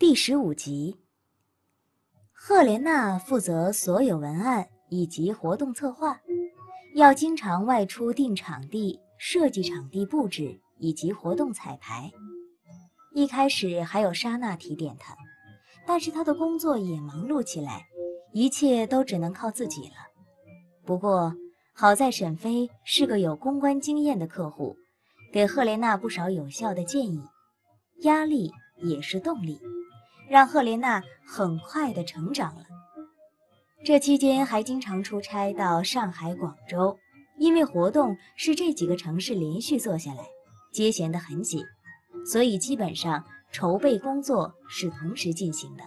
第十五集，赫莲娜负责所有文案以及活动策划，要经常外出定场地、设计场地布置以及活动彩排。一开始还有莎娜提点她，但是她的工作也忙碌起来，一切都只能靠自己了。不过好在沈飞是个有公关经验的客户，给赫莲娜不少有效的建议。压力也是动力。让赫莲娜很快的成长了。这期间还经常出差到上海、广州，因为活动是这几个城市连续做下来，接衔的很紧，所以基本上筹备工作是同时进行的。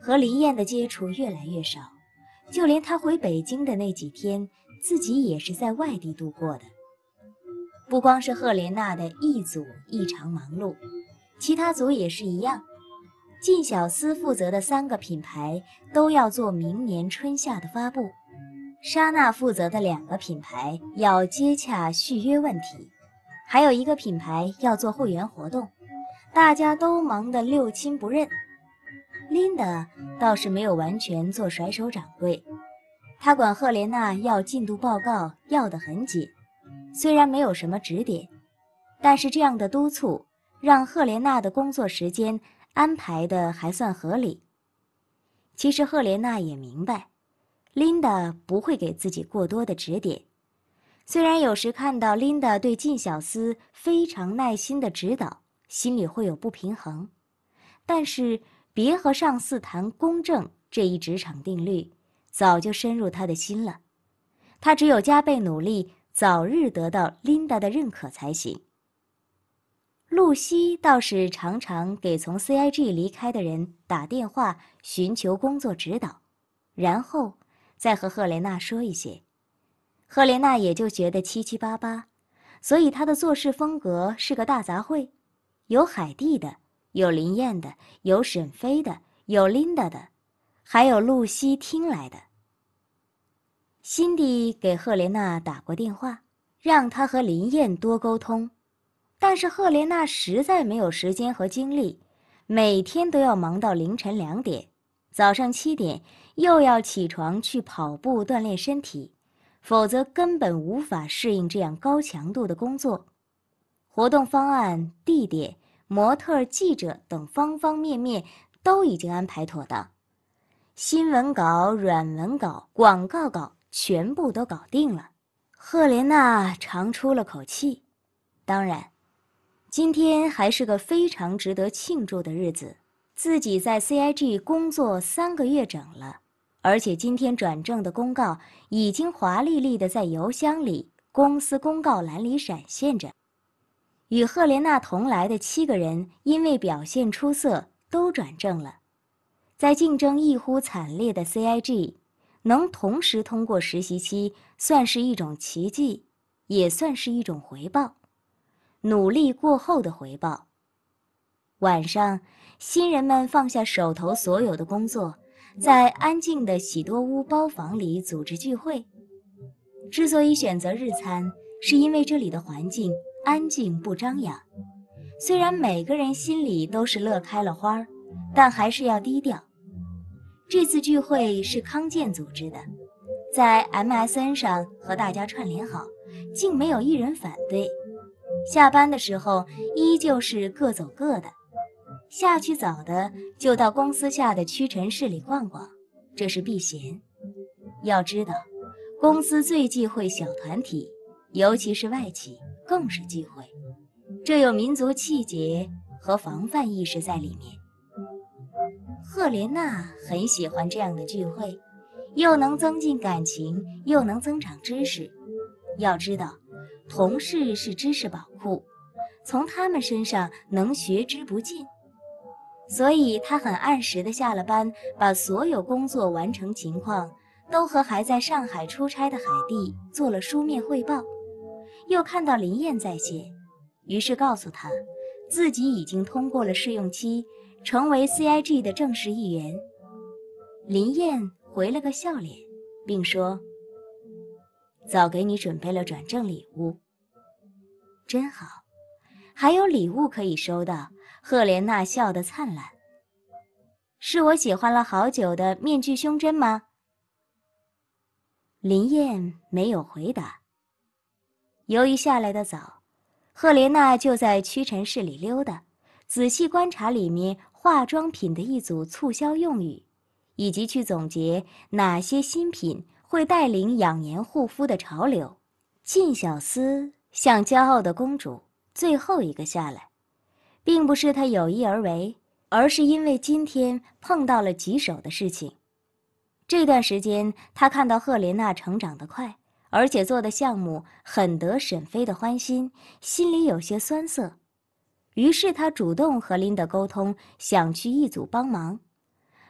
和林燕的接触越来越少，就连她回北京的那几天，自己也是在外地度过的。不光是赫莲娜的一组异常忙碌，其他组也是一样。靳小司负责的三个品牌都要做明年春夏的发布，莎娜负责的两个品牌要接洽续约问题，还有一个品牌要做会员活动，大家都忙得六亲不认。琳达倒是没有完全做甩手掌柜，他管赫莲娜要进度报告，要得很紧。虽然没有什么指点，但是这样的督促让赫莲娜的工作时间。安排的还算合理。其实赫莲娜也明白，琳达不会给自己过多的指点。虽然有时看到琳达对靳小司非常耐心的指导，心里会有不平衡，但是别和上司谈公正这一职场定律，早就深入他的心了。他只有加倍努力，早日得到琳达的认可才行。露西倒是常常给从 CIG 离开的人打电话，寻求工作指导，然后，再和赫莲娜说一些，赫莲娜也就觉得七七八八，所以她的做事风格是个大杂烩，有海蒂的，有林燕的，有沈飞的，有 Linda 的，还有露西听来的。辛迪给赫莲娜打过电话，让她和林燕多沟通。但是赫莲娜实在没有时间和精力，每天都要忙到凌晨两点，早上七点又要起床去跑步锻炼身体，否则根本无法适应这样高强度的工作。活动方案、地点、模特、记者等方方面面都已经安排妥当，新闻稿、软文稿、广告稿全部都搞定了。赫莲娜长出了口气，当然。今天还是个非常值得庆祝的日子，自己在 CIG 工作三个月整了，而且今天转正的公告已经华丽丽的在邮箱里、公司公告栏里闪现着。与赫莲娜同来的七个人因为表现出色都转正了，在竞争异乎惨烈的 CIG，能同时通过实习期算是一种奇迹，也算是一种回报。努力过后的回报。晚上，新人们放下手头所有的工作，在安静的喜多屋包房里组织聚会。之所以选择日餐，是因为这里的环境安静不张扬。虽然每个人心里都是乐开了花儿，但还是要低调。这次聚会是康健组织的，在 MSN 上和大家串联好，竟没有一人反对。下班的时候依旧是各走各的，下去早的就到公司下的屈臣氏里逛逛，这是避嫌。要知道，公司最忌讳小团体，尤其是外企更是忌讳，这有民族气节和防范意识在里面。赫莲娜很喜欢这样的聚会，又能增进感情，又能增长知识。要知道。同事是知识宝库，从他们身上能学之不尽，所以他很按时的下了班，把所有工作完成情况都和还在上海出差的海蒂做了书面汇报，又看到林燕在线，于是告诉她，自己已经通过了试用期，成为 CIG 的正式一员。林燕回了个笑脸，并说。早给你准备了转正礼物，真好，还有礼物可以收到。赫莲娜笑得灿烂。是我喜欢了好久的面具胸针吗？林燕没有回答。由于下来的早，赫莲娜就在屈臣氏里溜达，仔细观察里面化妆品的一组促销用语，以及去总结哪些新品。会带领养颜护肤的潮流，靳小思像骄傲的公主，最后一个下来，并不是她有意而为，而是因为今天碰到了棘手的事情。这段时间，她看到赫莲娜成长得快，而且做的项目很得沈飞的欢心，心里有些酸涩，于是他主动和琳达沟通，想去一组帮忙。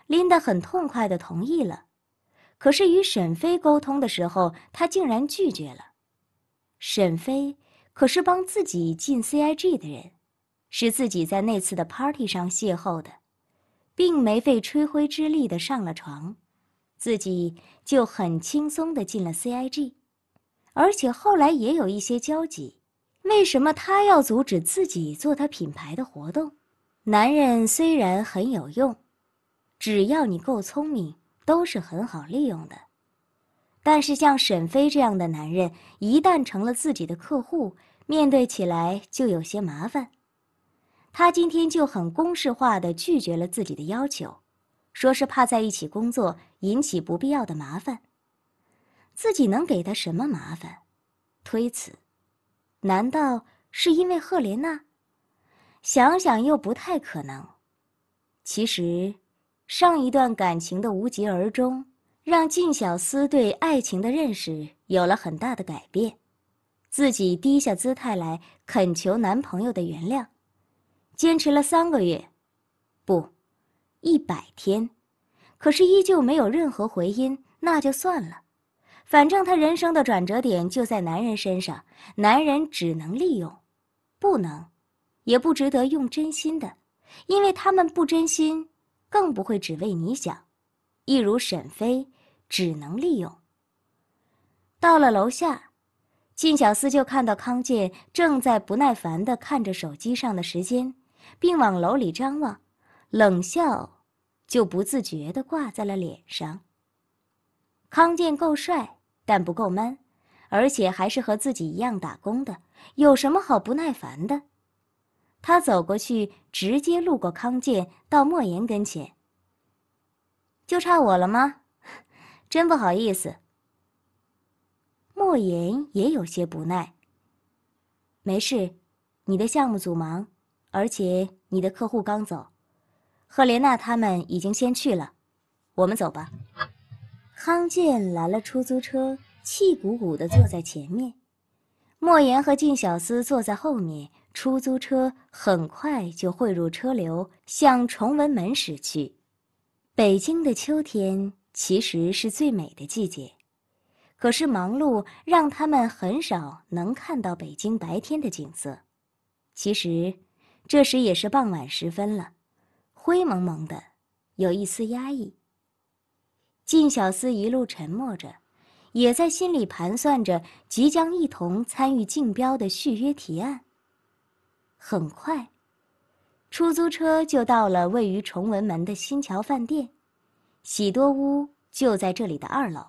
琳达很痛快地同意了。可是与沈飞沟通的时候，他竟然拒绝了。沈飞可是帮自己进 CIG 的人，是自己在那次的 party 上邂逅的，并没费吹灰之力的上了床，自己就很轻松的进了 CIG，而且后来也有一些交集。为什么他要阻止自己做他品牌的活动？男人虽然很有用，只要你够聪明。都是很好利用的，但是像沈飞这样的男人，一旦成了自己的客户，面对起来就有些麻烦。他今天就很公式化的拒绝了自己的要求，说是怕在一起工作引起不必要的麻烦。自己能给他什么麻烦？推辞？难道是因为赫莲娜？想想又不太可能。其实。上一段感情的无疾而终，让靳小思对爱情的认识有了很大的改变。自己低下姿态来恳求男朋友的原谅，坚持了三个月，不，一百天，可是依旧没有任何回音。那就算了，反正她人生的转折点就在男人身上。男人只能利用，不能，也不值得用真心的，因为他们不真心。更不会只为你想，一如沈飞，只能利用。到了楼下，靳小司就看到康健正在不耐烦的看着手机上的时间，并往楼里张望，冷笑，就不自觉的挂在了脸上。康健够帅，但不够 man，而且还是和自己一样打工的，有什么好不耐烦的？他走过去，直接路过康健，到莫言跟前。就差我了吗？真不好意思。莫言也有些不耐。没事，你的项目组忙，而且你的客户刚走，赫莲娜他们已经先去了，我们走吧。康健拦了出租车，气鼓鼓的坐在前面。莫言和靳小司坐在后面，出租车很快就汇入车流，向崇文门驶去。北京的秋天其实是最美的季节，可是忙碌让他们很少能看到北京白天的景色。其实，这时也是傍晚时分了，灰蒙蒙的，有一丝压抑。靳小司一路沉默着。也在心里盘算着即将一同参与竞标的续约提案。很快，出租车就到了位于崇文门的新桥饭店，喜多屋就在这里的二楼。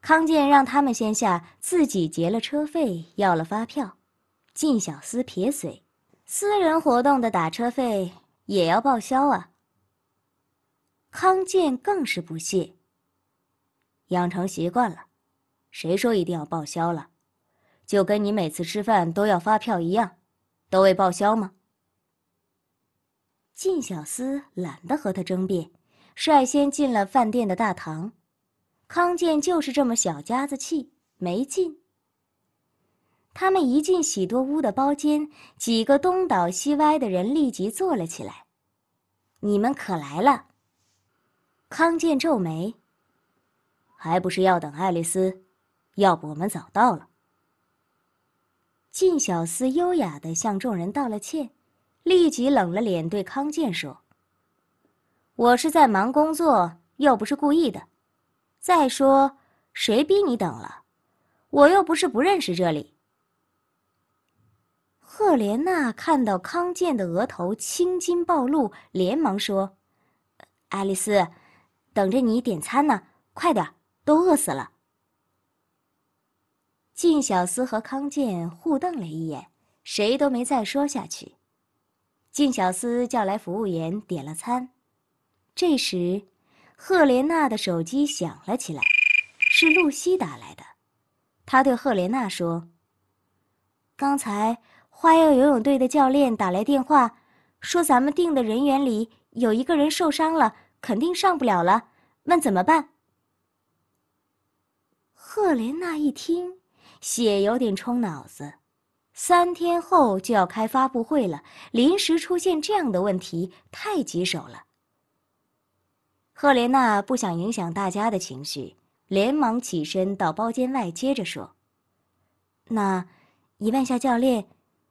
康健让他们先下，自己结了车费，要了发票。靳小司撇嘴：“私人活动的打车费也要报销啊！”康健更是不屑。养成习惯了，谁说一定要报销了？就跟你每次吃饭都要发票一样，都为报销吗？靳小斯懒得和他争辩，率先进了饭店的大堂。康健就是这么小家子气，没进。他们一进喜多屋的包间，几个东倒西歪的人立即坐了起来。你们可来了。康健皱眉。还不是要等爱丽丝，要不我们早到了。靳小思优雅的向众人道了歉，立即冷了脸对康健说：“我是在忙工作，又不是故意的。再说，谁逼你等了？我又不是不认识这里。”赫莲娜看到康健的额头青筋暴露，连忙说：“爱丽丝，等着你点餐呢，快点。”都饿死了。靳小斯和康健互瞪了一眼，谁都没再说下去。靳小斯叫来服务员点了餐。这时，赫莲娜的手机响了起来，是露西打来的。她对赫莲娜说：“刚才花样游泳队的教练打来电话，说咱们定的人员里有一个人受伤了，肯定上不了了，问怎么办。”赫莲娜一听，血有点冲脑子。三天后就要开发布会了，临时出现这样的问题太棘手了。赫莲娜不想影响大家的情绪，连忙起身到包间外，接着说：“那，一万下教练，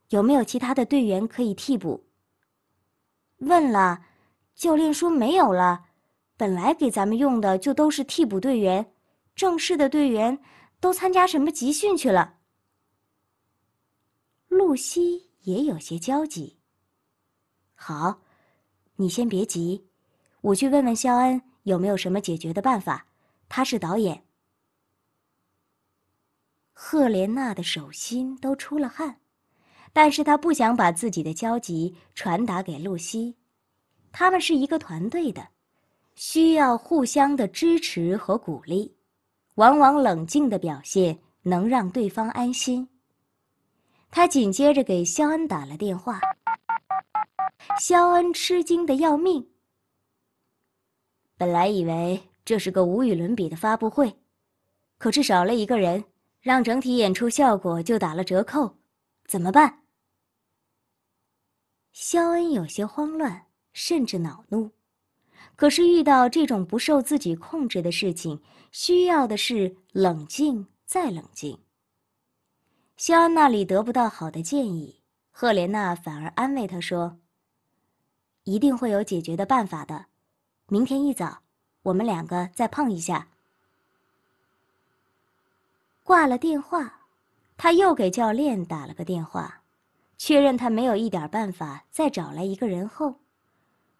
有没有其他的队员可以替补？”问了，教练说没有了。本来给咱们用的就都是替补队员。正式的队员都参加什么集训去了？露西也有些焦急。好，你先别急，我去问问肖恩有没有什么解决的办法。他是导演。赫莲娜的手心都出了汗，但是她不想把自己的焦急传达给露西。他们是一个团队的，需要互相的支持和鼓励。往往冷静的表现能让对方安心。他紧接着给肖恩打了电话，肖恩吃惊的要命。本来以为这是个无与伦比的发布会，可是少了一个人，让整体演出效果就打了折扣，怎么办？肖恩有些慌乱，甚至恼怒。可是遇到这种不受自己控制的事情。需要的是冷静，再冷静。肖恩那里得不到好的建议，赫莲娜反而安慰他说：“一定会有解决的办法的。”明天一早，我们两个再碰一下。挂了电话，他又给教练打了个电话，确认他没有一点办法再找来一个人后，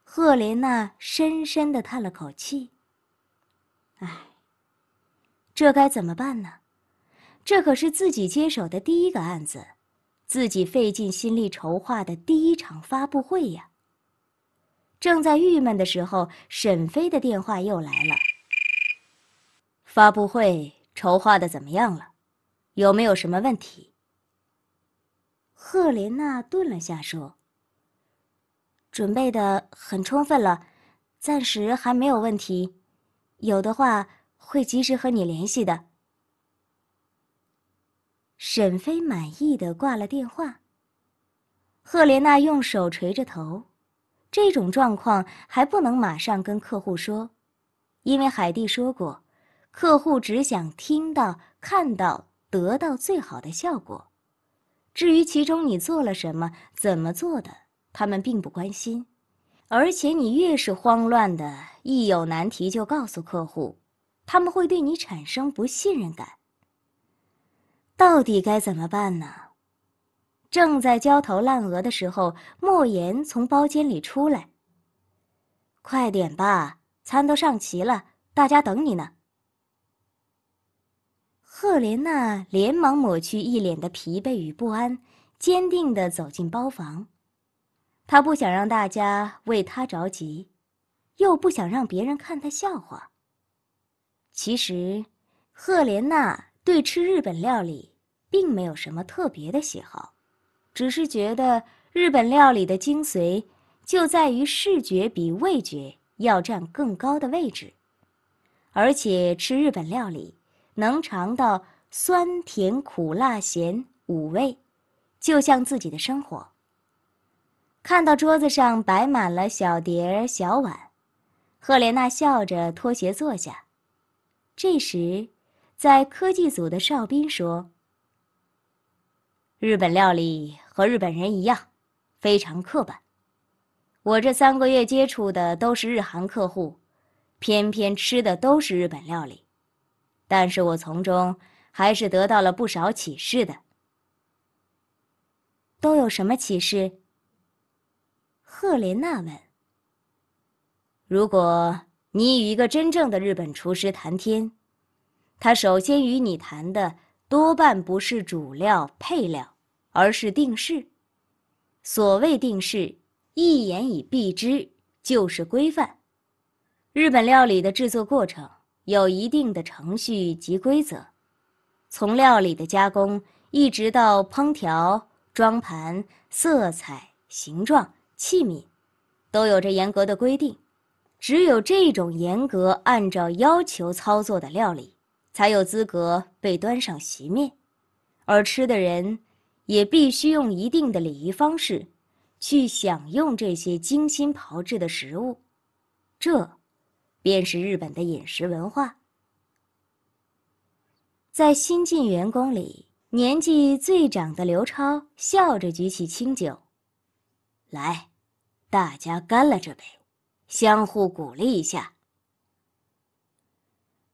赫莲娜深深的叹了口气：“唉。”这该怎么办呢？这可是自己接手的第一个案子，自己费尽心力筹划的第一场发布会呀！正在郁闷的时候，沈飞的电话又来了。发布会筹划的怎么样了？有没有什么问题？赫莲娜顿了下说：“准备的很充分了，暂时还没有问题，有的话……”会及时和你联系的。沈飞满意的挂了电话。赫莲娜用手垂着头，这种状况还不能马上跟客户说，因为海蒂说过，客户只想听到、看到、得到最好的效果。至于其中你做了什么、怎么做的，他们并不关心。而且你越是慌乱的，一有难题就告诉客户。他们会对你产生不信任感。到底该怎么办呢？正在焦头烂额的时候，莫言从包间里出来。快点吧，餐都上齐了，大家等你呢。赫莲娜连忙抹去一脸的疲惫与不安，坚定地走进包房。她不想让大家为她着急，又不想让别人看她笑话。其实，赫莲娜对吃日本料理并没有什么特别的喜好，只是觉得日本料理的精髓就在于视觉比味觉要占更高的位置，而且吃日本料理能尝到酸甜苦辣咸五味，就像自己的生活。看到桌子上摆满了小碟儿小碗，赫莲娜笑着脱鞋坐下。这时，在科技组的邵斌说：“日本料理和日本人一样，非常刻板。我这三个月接触的都是日韩客户，偏偏吃的都是日本料理，但是我从中还是得到了不少启示的。都有什么启示？”赫莲娜问：“如果？”你与一个真正的日本厨师谈天，他首先与你谈的多半不是主料、配料，而是定式。所谓定式，一言以蔽之，就是规范。日本料理的制作过程有一定的程序及规则，从料理的加工一直到烹调、装盘、色彩、形状、器皿，都有着严格的规定。只有这种严格按照要求操作的料理，才有资格被端上席面，而吃的人，也必须用一定的礼仪方式，去享用这些精心炮制的食物。这，便是日本的饮食文化。在新进员工里，年纪最长的刘超笑着举起清酒，来，大家干了这杯。相互鼓励一下。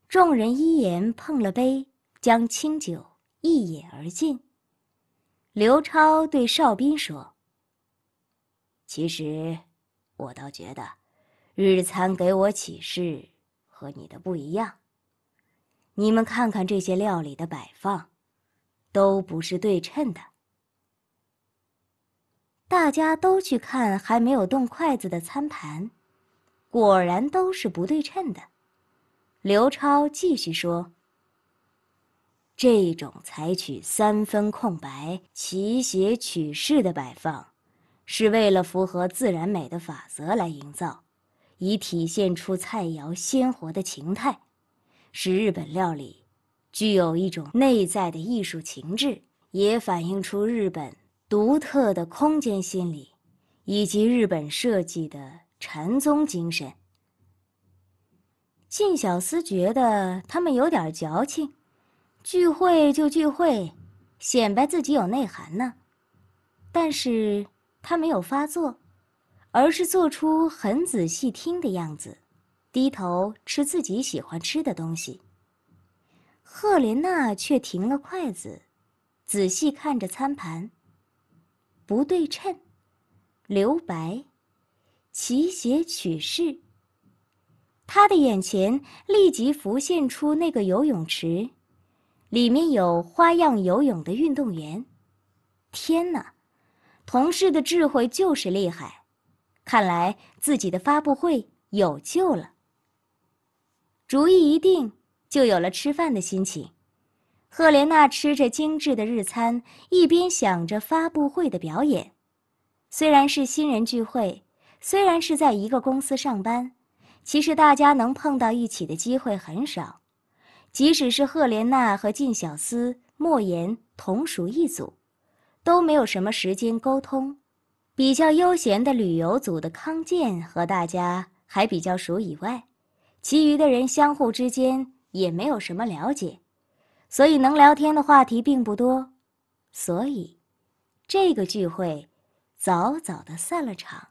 众人依言碰了杯，将清酒一饮而尽。刘超对邵斌说：“其实，我倒觉得，日餐给我启示和你的不一样。你们看看这些料理的摆放，都不是对称的。”大家都去看还没有动筷子的餐盘。果然都是不对称的，刘超继续说：“这种采取三分空白、奇谐曲势的摆放，是为了符合自然美的法则来营造，以体现出菜肴鲜活的情态，使日本料理具有一种内在的艺术情致，也反映出日本独特的空间心理，以及日本设计的。”禅宗精神。靳小思觉得他们有点矫情，聚会就聚会，显摆自己有内涵呢。但是他没有发作，而是做出很仔细听的样子，低头吃自己喜欢吃的东西。赫莲娜却停了筷子，仔细看着餐盘。不对称，留白。奇协取势，他的眼前立即浮现出那个游泳池，里面有花样游泳的运动员。天哪，同事的智慧就是厉害，看来自己的发布会有救了。主意一定，就有了吃饭的心情。赫莲娜吃着精致的日餐，一边想着发布会的表演，虽然是新人聚会。虽然是在一个公司上班，其实大家能碰到一起的机会很少。即使是赫莲娜和靳小思、莫言同属一组，都没有什么时间沟通。比较悠闲的旅游组的康健和大家还比较熟以外，其余的人相互之间也没有什么了解，所以能聊天的话题并不多。所以，这个聚会早早的散了场。